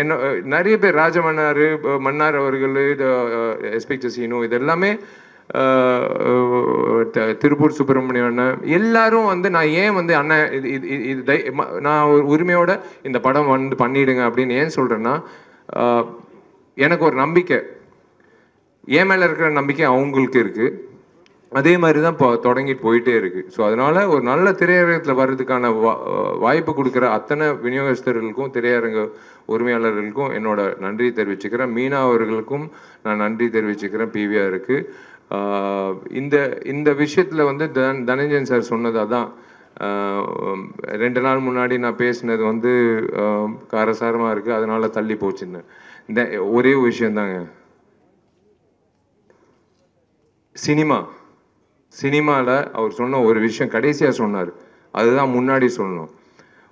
என்ன நிறைய பேர் ராஜமன்னார் மன்னார் அவர்கள் எஸ்பி சீனு இது எல்லாமே திருப்பூர் சுப்பிரமணியம் அண்ணன் எல்லாரும் வந்து நான் ஏன் வந்து அண்ணன் இது இது இது நான் ஒரு உரிமையோட இந்த படம் வந்து பண்ணிடுங்க அப்படின்னு ஏன் சொல்கிறேன்னா எனக்கு ஒரு நம்பிக்கை என் மேலே இருக்கிற நம்பிக்கை அவங்களுக்கு இருக்குது அதே மாதிரி தான் இப்போ தொடங்கி போயிட்டே இருக்குது ஸோ அதனால் ஒரு நல்ல திரையரங்கத்தில் வர்றதுக்கான வா வாய்ப்பு கொடுக்குற அத்தனை விநியோகஸ்தர்களுக்கும் திரையரங்க உரிமையாளர்களுக்கும் என்னோட நன்றி தெரிவிச்சுக்கிறேன் மீனா அவர்களுக்கும் நான் நன்றி தெரிவிச்சுக்கிறேன் பிவிஆருக்கு இந்த இந்த விஷயத்தில் வந்து தன் தனஞ்சன் சார் சொன்னதாக தான் ரெண்டு நாள் முன்னாடி நான் பேசினது வந்து காரசாரமாக இருக்குது அதனால் தள்ளி போச்சுன்னு இந்த ஒரே விஷயந்தாங்க சினிமா சினிமாவில் அவர் சொன்ன ஒரு விஷயம் கடைசியாக சொன்னார் அதுதான் முன்னாடி சொல்லணும்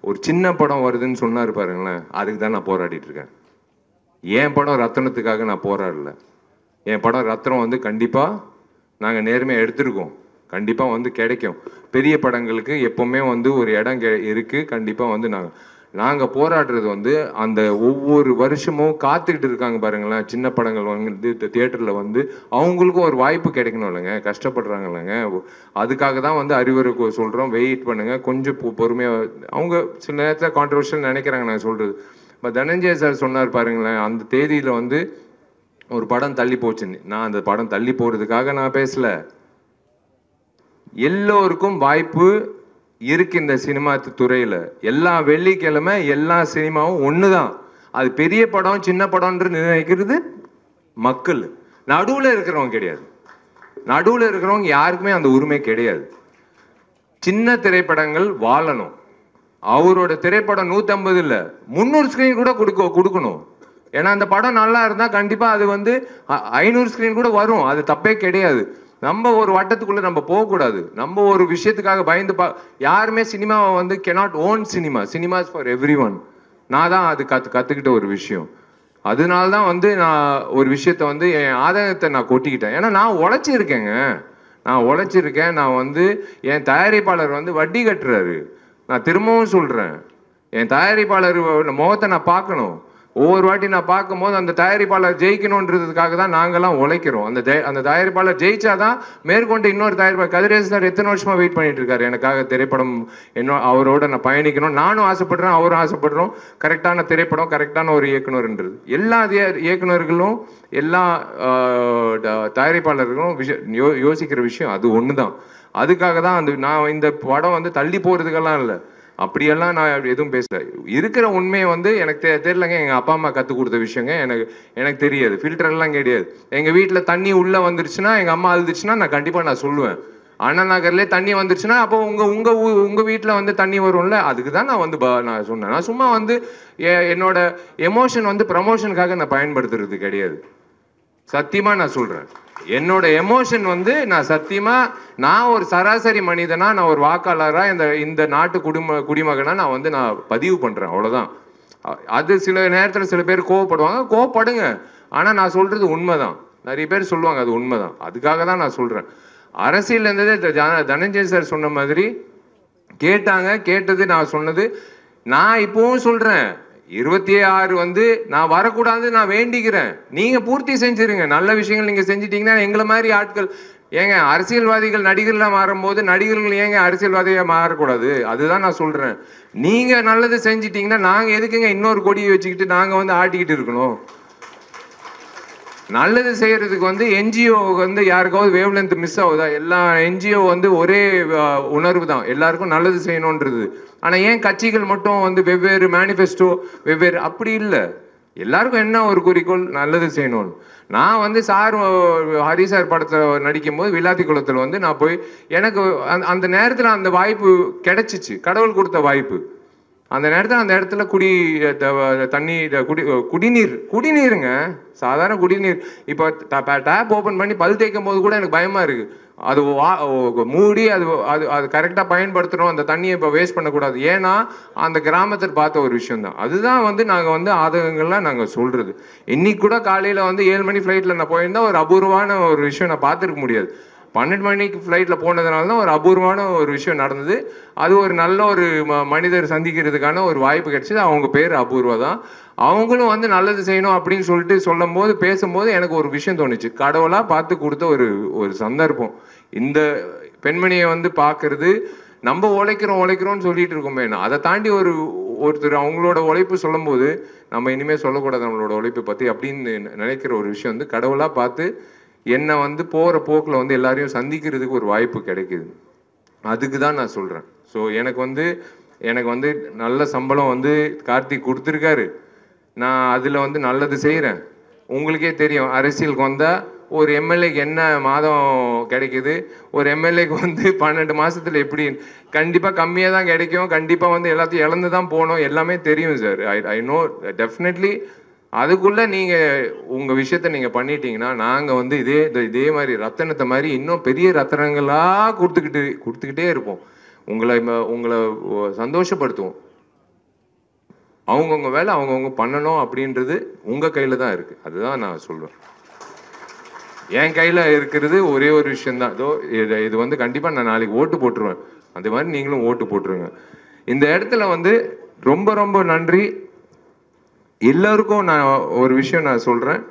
ஒரு சின்ன படம் வருதுன்னு சொன்னார் பாருங்களேன் அதுக்கு தான் நான் போராடிட்டுருக்கேன் இருக்கேன் என் படம் ரத்தனத்துக்காக நான் போராடல என் படம் ரத்தனம் வந்து கண்டிப்பாக நாங்கள் நேர்மையாக எடுத்துருக்கோம் கண்டிப்பாக வந்து கிடைக்கும் பெரிய படங்களுக்கு எப்போவுமே வந்து ஒரு இடம் கெ இருக்குது கண்டிப்பாக வந்து நாங்கள் நாங்கள் போராடுறது வந்து அந்த ஒவ்வொரு வருஷமும் காத்துக்கிட்டு இருக்காங்க பாருங்களேன் சின்ன படங்கள் வந்து தியேட்டரில் வந்து அவங்களுக்கும் ஒரு வாய்ப்பு கிடைக்கணும் இல்லைங்க கஷ்டப்படுறாங்க இல்லைங்க அதுக்காக தான் வந்து அறிவுரை சொல்கிறோம் வெயிட் பண்ணுங்கள் கொஞ்சம் பொறுமையாக அவங்க சில நேரத்தில் கான்ட்ரவர்ஷியல் நினைக்கிறாங்க நான் சொல்கிறது இப்போ தனஞ்சய சார் சொன்னார் பாருங்களேன் அந்த தேதியில் வந்து ஒரு படம் தள்ளி போச்சுன்னு நான் அந்த படம் தள்ளி போகிறதுக்காக நான் பேசலை எல்லோருக்கும் வாய்ப்பு இருக்கு இந்த சினிமா துறையில் எல்லா வெள்ளிக்கிழமை எல்லா சினிமாவும் ஒன்று தான் அது பெரிய படம் சின்ன படம்ன்ற நிர்ணயிக்கிறது மக்கள் நடுவில் இருக்கிறவங்க கிடையாது நடுவில் இருக்கிறவங்க யாருக்குமே அந்த உரிமை கிடையாது சின்ன திரைப்படங்கள் வாழணும் அவரோட திரைப்படம் நூற்றம்பது இல்லை முந்நூறு ஸ்க்ரீன் கூட கொடுக்க கொடுக்கணும் ஏன்னா அந்த படம் நல்லா இருந்தால் கண்டிப்பாக அது வந்து ஐநூறு ஸ்க்ரீன் கூட வரும் அது தப்பே கிடையாது நம்ம ஒரு வட்டத்துக்குள்ளே நம்ம போகக்கூடாது நம்ம ஒரு விஷயத்துக்காக பயந்து பா யாருமே சினிமாவை வந்து cannot own cinema cinemas for everyone நான் தான் அது கற்று கற்றுக்கிட்ட ஒரு விஷயம் அதனால தான் வந்து நான் ஒரு விஷயத்த வந்து என் ஆதாயத்தை நான் கொட்டிக்கிட்டேன் ஏன்னா நான் உழைச்சிருக்கேங்க நான் உழைச்சிருக்கேன் நான் வந்து என் தயாரிப்பாளர் வந்து வட்டி கட்டுறாரு நான் திரும்பவும் சொல்கிறேன் என் தயாரிப்பாளர் முகத்தை நான் பார்க்கணும் ஒவ்வொரு வாட்டி நான் பார்க்கும்போது அந்த தயாரிப்பாளர் ஜெயிக்கணுன்றதுக்காக தான் நாங்கள்லாம் உழைக்கிறோம் அந்த அந்த தயாரிப்பாளர் ஜெயிச்சா தான் மேற்கொண்டு இன்னொரு தயாரிப்பாளர் கதிரேசன் சார் எத்தனை வருஷமாக வெயிட் பண்ணிட்டு இருக்காரு எனக்காக திரைப்படம் என்ன அவரோட நான் பயணிக்கணும் நானும் ஆசைப்படுறேன் அவரும் ஆசைப்படுறோம் கரெக்டான திரைப்படம் கரெக்டான ஒரு இயக்குனர்ன்றது எல்லா இயக்குனர்களும் எல்லா தயாரிப்பாளர்களும் யோசிக்கிற விஷயம் அது ஒன்று தான் அதுக்காக தான் அந்த நான் இந்த படம் வந்து தள்ளி போகிறதுக்கெல்லாம் இல்லை அப்படியெல்லாம் நான் எதுவும் பேசல இருக்கிற உண்மையை வந்து எனக்கு தெ தெரியலங்க எங்கள் அப்பா அம்மா கற்றுக் கொடுத்த விஷயங்க எனக்கு எனக்கு தெரியாது ஃபில்டர்லாம் கிடையாது எங்கள் வீட்டில் தண்ணி உள்ளே வந்துருச்சுன்னா எங்கள் அம்மா அழுதுச்சுன்னா நான் கண்டிப்பாக நான் சொல்லுவேன் அண்ணா நகர்லேயே தண்ணி வந்துருச்சுன்னா அப்போ உங்கள் உங்கள் உங்கள் வீட்டில் வந்து தண்ணி வரும்ல அதுக்கு தான் நான் வந்து நான் சொன்னேன் நான் சும்மா வந்து என்னோட எமோஷன் வந்து ப்ரமோஷனுக்காக நான் பயன்படுத்துறது கிடையாது சத்தியமாக நான் சொல்கிறேன் என்னோட எமோஷன் வந்து நான் சத்தியமாக நான் ஒரு சராசரி மனிதனா நான் ஒரு வாக்காளராக இந்த இந்த நாட்டு குடும்ப குடிமகனாக நான் வந்து நான் பதிவு பண்ணுறேன் அவ்வளோதான் அது சில நேரத்தில் சில பேர் கோவப்படுவாங்க கோவப்படுங்க ஆனால் நான் சொல்கிறது உண்மை தான் நிறைய பேர் சொல்லுவாங்க அது உண்மை தான் அதுக்காக தான் நான் சொல்கிறேன் அரசியல் இருந்தது தனஞ்சய் சார் சொன்ன மாதிரி கேட்டாங்க கேட்டது நான் சொன்னது நான் இப்போவும் சொல்கிறேன் இருபத்தி ஆறு வந்து நான் வரக்கூடாது நான் வேண்டிக்கிறேன் நீங்கள் பூர்த்தி செஞ்சுருங்க நல்ல விஷயங்கள் நீங்கள் செஞ்சிட்டீங்கன்னா எங்களை மாதிரி ஆட்கள் ஏங்க அரசியல்வாதிகள் நடிகர்களாக மாறும்போது நடிகர்கள் ஏங்க அரசியல்வாதியாக மாறக்கூடாது அதுதான் நான் சொல்கிறேன் நீங்கள் நல்லது செஞ்சிட்டிங்கன்னா நாங்கள் எதுக்குங்க இன்னொரு கொடியை வச்சுக்கிட்டு நாங்கள் வந்து ஆட்டிக்கிட்டு இருக்கணும் நல்லது செய்கிறதுக்கு வந்து என்ஜிஓ வந்து யாருக்காவது வேவ்லெந்த் மிஸ் ஆகுதா எல்லா என்ஜிஓ வந்து ஒரே உணர்வு தான் எல்லாருக்கும் நல்லது செய்யணுன்றது ஆனால் ஏன் கட்சிகள் மட்டும் வந்து வெவ்வேறு மேனிஃபெஸ்டோ வெவ்வேறு அப்படி இல்லை எல்லாருக்கும் என்ன ஒரு குறிக்கோள் நல்லது செய்யணும் நான் வந்து சார் ஹரி சார் படத்தில் நடிக்கும்போது வில்லாத்தி குளத்தில் வந்து நான் போய் எனக்கு அந்த நேரத்தில் அந்த வாய்ப்பு கிடைச்சிச்சு கடவுள் கொடுத்த வாய்ப்பு அந்த நேரத்தில் அந்த இடத்துல குடி தண்ணி குடி குடிநீர் குடிநீருங்க சாதாரண குடிநீர் இப்போ டேப் ஓப்பன் பண்ணி பல் தேய்க்கும் போது கூட எனக்கு பயமாக இருக்குது அது வா மூடி அது அது அது கரெக்டாக பயன்படுத்துகிறோம் அந்த தண்ணியை இப்போ வேஸ்ட் பண்ணக்கூடாது ஏன்னா அந்த கிராமத்தில் பார்த்த ஒரு விஷயம் தான் அதுதான் வந்து நாங்கள் வந்து ஆதகங்கள்லாம் நாங்கள் சொல்கிறது இன்னைக்கு கூட காலையில் வந்து ஏழு மணி ஃப்ளைட்டில் நான் போயிருந்தால் ஒரு அபூர்வமான ஒரு விஷயம் நான் பார்த்துருக்க முடியாது பன்னெண்டு மணிக்கு ஃப்ளைட்டில் போனதுனால தான் ஒரு அபூர்வமான ஒரு விஷயம் நடந்தது அது ஒரு நல்ல ஒரு ம மனிதர் சந்திக்கிறதுக்கான ஒரு வாய்ப்பு கிடைச்சிது அவங்க பேர் அபூர்வம் தான் அவங்களும் வந்து நல்லது செய்யணும் அப்படின்னு சொல்லிட்டு சொல்லும் போது பேசும்போது எனக்கு ஒரு விஷயம் தோணுச்சு கடவுளாக பார்த்து கொடுத்த ஒரு ஒரு சந்தர்ப்பம் இந்த பெண்மணியை வந்து பார்க்கறது நம்ம உழைக்கிறோம் உழைக்கிறோம்னு சொல்லிட்டு இருக்கோமே அதை தாண்டி ஒரு ஒருத்தர் அவங்களோட உழைப்பு சொல்லும்போது நம்ம இனிமேல் சொல்லக்கூடாது நம்மளோட உழைப்பை பற்றி அப்படின்னு நினைக்கிற ஒரு விஷயம் வந்து கடவுளாக பார்த்து என்னை வந்து போகிற போக்கில் வந்து எல்லாரையும் சந்திக்கிறதுக்கு ஒரு வாய்ப்பு கிடைக்குது அதுக்கு தான் நான் சொல்கிறேன் ஸோ எனக்கு வந்து எனக்கு வந்து நல்ல சம்பளம் வந்து கார்த்திக் கொடுத்துருக்காரு நான் அதில் வந்து நல்லது செய்கிறேன் உங்களுக்கே தெரியும் அரசியலுக்கு வந்தால் ஒரு எம்எல்ஏக்கு என்ன மாதம் கிடைக்குது ஒரு எம்எல்ஏக்கு வந்து பன்னெண்டு மாதத்தில் எப்படி கண்டிப்பாக கம்மியாக தான் கிடைக்கும் கண்டிப்பாக வந்து எல்லாத்தையும் இழந்து தான் போகணும் எல்லாமே தெரியும் sir I I know definitely அதுக்குள்ளே நீங்கள் உங்கள் விஷயத்த நீங்கள் பண்ணிட்டீங்கன்னா நாங்கள் வந்து இதே இதே மாதிரி ரத்தனத்தை மாதிரி இன்னும் பெரிய ரத்தனங்களாக கொடுத்துக்கிட்டு கொடுத்துக்கிட்டே இருப்போம் உங்களை உங்களை சந்தோஷப்படுத்துவோம் அவங்கவுங்க வேலை அவங்கவுங்க பண்ணணும் அப்படின்றது உங்கள் கையில் தான் இருக்குது அதுதான் நான் சொல்லுவேன் என் கையில் இருக்கிறது ஒரே ஒரு விஷயந்தான் இதோ இது இது வந்து கண்டிப்பாக நான் நாளைக்கு ஓட்டு போட்டுருவேன் அந்த மாதிரி நீங்களும் ஓட்டு போட்டுருங்க இந்த இடத்துல வந்து ரொம்ப ரொம்ப நன்றி எல்லாருக்கும் நான் ஒரு விஷயம் நான் சொல்கிறேன்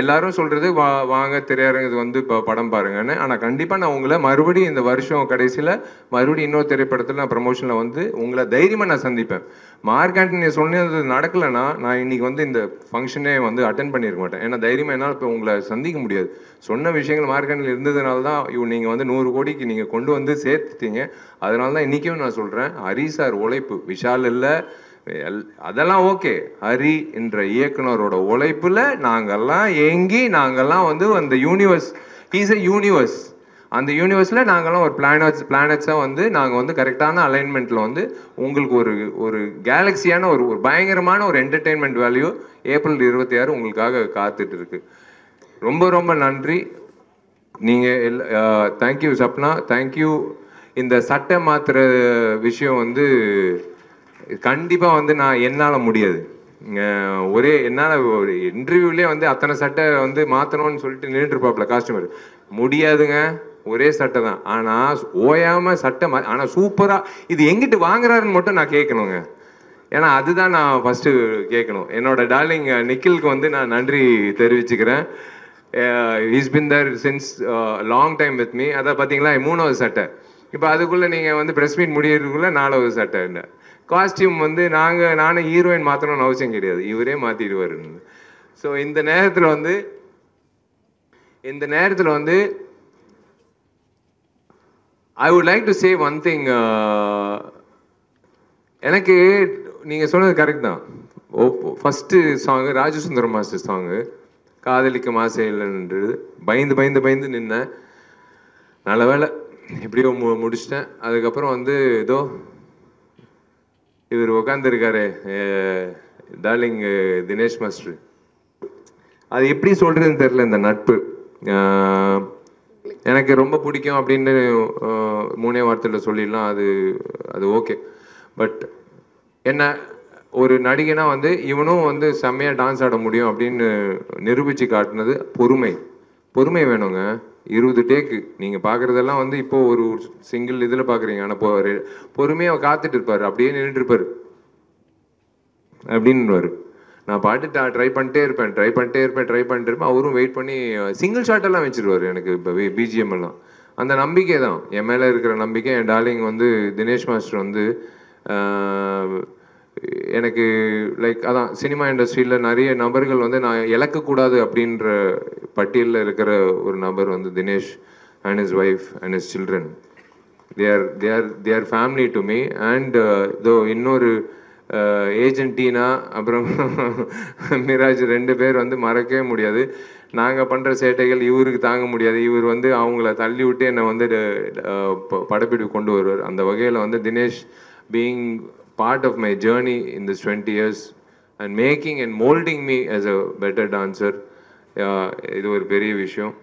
எல்லாரும் சொல்கிறது வா வாங்க திரையரங்கு வந்து இப்போ படம் பாருங்கன்னு ஆனால் கண்டிப்பாக நான் உங்களை மறுபடியும் இந்த வருஷம் கடைசியில் மறுபடியும் இன்னொரு திரைப்படத்தில் நான் ப்ரமோஷனில் வந்து உங்களை தைரியமாக நான் சந்திப்பேன் மார்க் சொன்னது நடக்கலைன்னா நான் இன்றைக்கி வந்து இந்த ஃபங்க்ஷனே வந்து அட்டன் பண்ணியிருக்க மாட்டேன் ஏன்னா தைரியமாக என்னால் இப்போ உங்களை சந்திக்க முடியாது சொன்ன விஷயங்கள் மார்க்காண்டில் இருந்ததுனால தான் இவ் நீங்கள் வந்து நூறு கோடிக்கு நீங்கள் கொண்டு வந்து சேர்த்துட்டீங்க அதனால தான் இன்றைக்கும் நான் சொல்கிறேன் ஹரிசார் உழைப்பு விஷால் இல்லை அதெல்லாம் ஓகே ஹரி என்ற இயக்குனரோட உழைப்பில் நாங்கள்லாம் ஏங்கி நாங்கள்லாம் வந்து அந்த யூனிவர்ஸ் ஹீஸ் எ யூனிவர்ஸ் அந்த யூனிவர்ஸில் நாங்கள்லாம் ஒரு பிளானட்ஸ் பிளானட்ஸாக வந்து நாங்கள் வந்து கரெக்டான அலைன்மெண்ட்டில் வந்து உங்களுக்கு ஒரு ஒரு கேலக்ஸியான ஒரு ஒரு பயங்கரமான ஒரு என்டர்டெயின்மெண்ட் வேல்யூ ஏப்ரல் இருபத்தி ஆறு உங்களுக்காக காத்துட்டு இருக்கு ரொம்ப ரொம்ப நன்றி நீங்கள் எல் தேங்க்யூ சப்னா தேங்க்யூ இந்த சட்டை மாற்றுற விஷயம் வந்து கண்டிப்பாக வந்து நான் என்னால் முடியாது ஒரே என்னால் ஒரு இன்டர்வியூலேயே வந்து அத்தனை சட்டை வந்து மாற்றணும்னு சொல்லிட்டு நின்றுருப்பாப்புல கஸ்டமர் முடியாதுங்க ஒரே சட்டை தான் ஆனால் ஓயாமல் சட்டை மா ஆனால் சூப்பராக இது எங்கிட்டு வாங்குறாருன்னு மட்டும் நான் கேட்கணுங்க ஏன்னா அதுதான் நான் ஃபஸ்ட்டு கேட்கணும் என்னோட டார்லிங் நிக்கிலுக்கு வந்து நான் நன்றி தெரிவிச்சுக்கிறேன் is been there since long time with me அதை பார்த்தீங்களா மூணாவது சட்டை இப்போ அதுக்குள்ளே நீங்கள் வந்து ப்ரெஸ் மீட் முடியறதுக்குள்ளே நாலாவது சட்டை காஸ்டியூம் வந்து நாங்கள் நானும் ஹீரோயின் மாற்றணும்னு அவசியம் கிடையாது இவரே மாற்றிடுவார் ஸோ இந்த நேரத்தில் வந்து இந்த நேரத்தில் வந்து I would like to say one thing எனக்கு நீங்கள் சொன்னது கரெக்ட் தான் ஓ first song Rajasundaram master song காதலிக்க மாசே இல்லைன்றது பயந்து பயந்து பயந்து நின்னேன் நல்ல வேலை எப்படியோ மு முடிச்சிட்டேன் அதுக்கப்புறம் வந்து ஏதோ இவர் உக்காந்துருக்காரு டார்லிங் தினேஷ் மாஸ்டர் அது எப்படி சொல்கிறதுன்னு தெரில இந்த நட்பு எனக்கு ரொம்ப பிடிக்கும் அப்படின்னு மூணே வார்த்தையில் சொல்லிடலாம் அது அது ஓகே பட் என்ன ஒரு நடிகனாக வந்து இவனும் வந்து செம்மையாக டான்ஸ் ஆட முடியும் அப்படின்னு நிரூபித்து காட்டினது பொறுமை பொறுமை வேணுங்க இருபது டேக்கு நீங்கள் பார்க்குறதெல்லாம் வந்து இப்போது ஒரு சிங்கிள் இதில் பார்க்குறீங்க ஆனால் போ பொறுமையாக காத்துட்டு இருப்பார் அப்படியே நின்றுட்டு இருப்பார் அப்படின்னுவார் நான் பாட்டு ட்ரை பண்ணிட்டே இருப்பேன் ட்ரை பண்ணிட்டே இருப்பேன் ட்ரை பண்ணிட்டு இருப்பேன் அவரும் வெயிட் பண்ணி சிங்கிள் ஷாட்டெல்லாம் வச்சுருவார் எனக்கு இப்போ பிஜிஎம் எல்லாம் அந்த நம்பிக்கை தான் என் மேலே இருக்கிற நம்பிக்கை என் டார்லிங் வந்து தினேஷ் மாஸ்டர் வந்து எனக்கு லைக் அதான் சினிமா இண்டஸ்ட்ரியில் நிறைய நபர்கள் வந்து நான் இழக்கக்கூடாது அப்படின்ற பட்டியலில் இருக்கிற ஒரு நபர் வந்து Dinesh and his wife and his children there there there family to me and இதோ இன்னொரு ஏஜென்டினா uh, அப்புறம் மிராஜ் ரெண்டு பேர் வந்து மறக்கவே முடியாது நாங்கள் பண்ணுற சேட்டைகள் இவருக்கு தாங்க முடியாது இவர் வந்து அவங்கள தள்ளி விட்டு என்னை வந்து படப்பிடிப்பு கொண்டு வருவார் அந்த வகையில் வந்து Dinesh being part of my journey in this 20 years and making and molding me as a better dancer uh, இது ஒரு பெரிய விஷயம்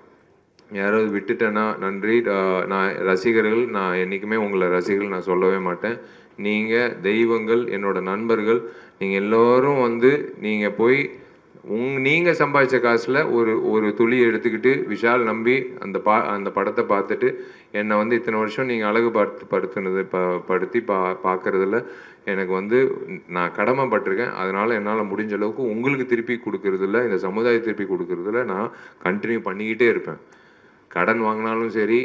யாராவது விட்டுட்டேன்னா நன்றி நான் ரசிகர்கள் நான் என்றைக்குமே உங்களை ரசிகர்கள் நான் சொல்லவே மாட்டேன் நீங்கள் தெய்வங்கள் என்னோட நண்பர்கள் நீங்கள் எல்லோரும் வந்து நீங்கள் போய் உங் நீங்கள் சம்பாதிச்ச காசில் ஒரு ஒரு துளி எடுத்துக்கிட்டு விஷால் நம்பி அந்த பா அந்த படத்தை பார்த்துட்டு என்னை வந்து இத்தனை வருஷம் நீங்கள் அழகு பார்த்து படுத்துனது ப படுத்தி பா பார்க்குறதுல எனக்கு வந்து நான் கடமைப்பட்டிருக்கேன் அதனால் என்னால் முடிஞ்ச அளவுக்கு உங்களுக்கு திருப்பி கொடுக்கறதில்ல இந்த சமுதாய திருப்பி கொடுக்குறதில்ல நான் கண்டினியூ பண்ணிக்கிட்டே இருப்பேன் கடன் வாங்கினாலும் சரி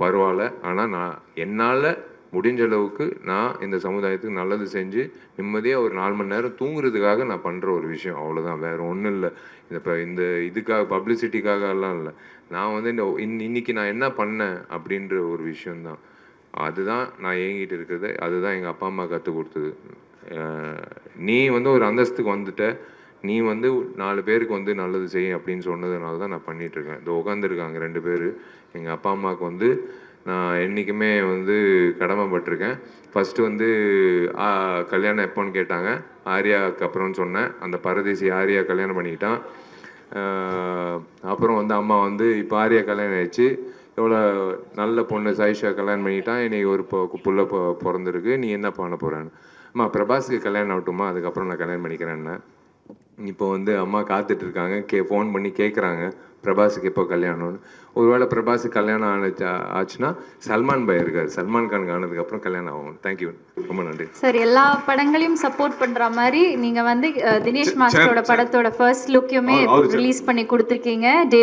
பரவாயில்ல ஆனால் நான் என்னால் முடிஞ்ச அளவுக்கு நான் இந்த சமுதாயத்துக்கு நல்லது செஞ்சு நிம்மதியாக ஒரு நாலு மணி நேரம் தூங்குறதுக்காக நான் பண்ணுற ஒரு விஷயம் அவ்வளோதான் வேறு ஒன்றும் இல்லை இந்த இப்போ இந்த இதுக்காக பப்ளிசிட்டிக்காக எல்லாம் இல்லை நான் வந்து இந்த இன் இன்னைக்கு நான் என்ன பண்ணேன் அப்படின்ற ஒரு விஷயந்தான் அதுதான் நான் ஏங்கிட்டு இருக்கிறது அதுதான் எங்கள் அப்பா அம்மா கற்றுக் கொடுத்தது நீ வந்து ஒரு அந்தஸ்துக்கு வந்துட்ட நீ வந்து நாலு பேருக்கு வந்து நல்லது செய் அப்படின்னு சொன்னதுனால தான் நான் பண்ணிகிட்ருக்கேன் இது உட்காந்துருக்காங்க ரெண்டு பேர் எங்கள் அப்பா அம்மாவுக்கு வந்து நான் என்றைக்குமே வந்து கடமைப்பட்டிருக்கேன் ஃபஸ்ட்டு வந்து கல்யாணம் எப்போன்னு கேட்டாங்க ஆர்யாவுக்கு அப்புறம்னு சொன்னேன் அந்த பரதேசி ஆர்யா கல்யாணம் பண்ணிக்கிட்டான் அப்புறம் வந்து அம்மா வந்து இப்போ ஆர்யா கல்யாணம் ஆயிடுச்சு எவ்வளோ நல்ல பொண்ணு சாயிஷா கல்யாணம் பண்ணிட்டான் இன்றைக்கி ஒரு புள்ள பிறந்திருக்கு நீ என்ன பண்ண போகிறான்னு அம்மா பிரபாஸுக்கு கல்யாணம் ஆகட்டுமா அதுக்கப்புறம் நான் கல்யாணம் பண்ணிக்கிறேன்னு இப்போ வந்து அம்மா காத்துட்ருக்காங்க கே ஃபோன் பண்ணி கேட்குறாங்க பிரபாஸுக்கு எப்போ கல்யாணம்னு ஒருவேளை பிரபாஸுக்கு கல்யாணம் ஆனச்சா ஆச்சுன்னா சல்மான் பாய் இருக்கார் சல்மான் கானுக்கு ஆனதுக்கப்புறம் கல்யாணம் ஆகும் தேங்க்யூ ரொம்ப நன்றி சார் எல்லா படங்களையும் சப்போர்ட் பண்ற மாதிரி நீங்க வந்து தினேஷ் மாஸ்டரோட படத்தோட ஃபர்ஸ்ட் லுக்கையுமே ரிலீஸ் பண்ணி கொடுத்துருக்கீங்க டேவிட்